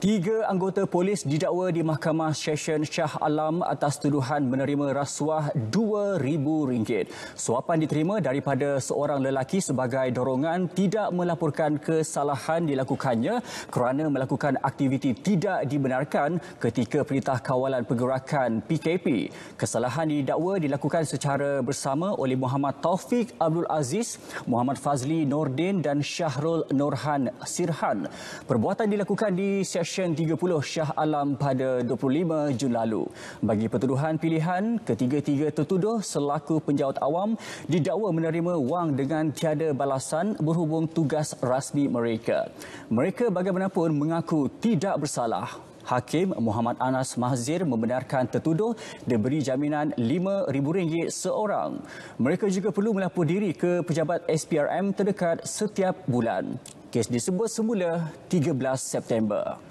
Tiga anggota polis didakwa di Mahkamah Session Shah Alam atas tuduhan menerima rasuah RM2,000. Suapan diterima daripada seorang lelaki sebagai dorongan tidak melaporkan kesalahan dilakukannya kerana melakukan aktiviti tidak dibenarkan ketika Perintah Kawalan Pergerakan PKP. Kesalahan didakwa dilakukan secara bersama oleh Muhammad Taufik Abdul Aziz, Muhammad Fazli Nordin dan Syahrul Norhan Sirhan. Perbuatan dilakukan di Session Session 30 Shah Alam pada 25 Jun lalu. Bagi pertuduhan pilihan, ketiga-tiga tertuduh selaku penjawat awam didakwa menerima wang dengan tiada balasan berhubung tugas rasmi mereka. Mereka bagaimanapun mengaku tidak bersalah. Hakim Muhammad Anas Mahzir membenarkan tertuduh diberi jaminan RM5,000 seorang. Mereka juga perlu melapor diri ke pejabat SPRM terdekat setiap bulan. Kes disebut semula 13 September.